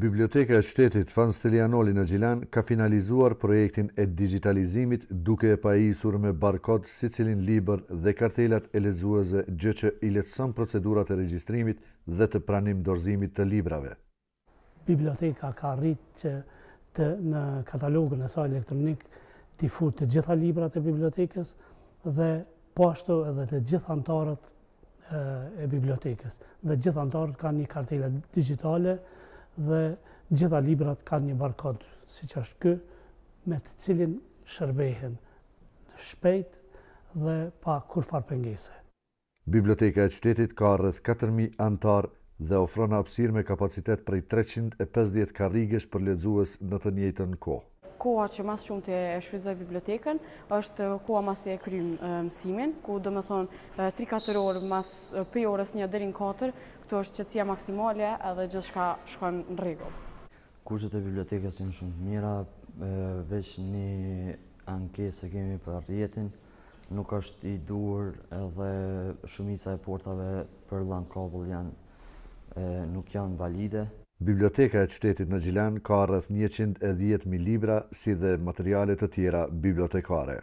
Biblioteka e qytetit Fan Stelianoli në Gjilan ka finalizuar projektin e digitalizimit duke e pa isur me barkod si cilin liber dhe kartelat e lezuese gjë që i letësën procedurat e registrimit dhe të pranim dorzimit të librave. Biblioteka ka rritë që të në katalogën e saj elektronik të futë të gjitha librat e bibliotekës dhe pashtu po edhe të gjitha antarët e bibliotekës. Dhe gjitha antarët ka një kartelat digitale, dhe gjitha librat kanë një barkod, si që është kë, me të cilin shërbehen shpejt dhe pa kurfar pëngese. Biblioteka e qytetit ka rrëth 4.000 antar dhe ofrona apsir me kapacitet prej 350 karigesh për ledzues në të njëtën kohë koha që mas shumë të shfrytëzoj bibliotekën është koha mas e krym mësimin, ku do me thonë 3-4 orë mas për orës një dërin 4, këto është qëtësia maksimale edhe gjithë shka shkon në regullë. Kushtet e bibliotekës jenë shumë të mira, veç një ankesë kemi për rjetin, nuk është i duhur edhe shumica e portave për lankabull janë nuk janë valide. Biblioteka e qytetit në Gjilan ka rrëth 110.000 libra si dhe materialet të tjera bibliotekare.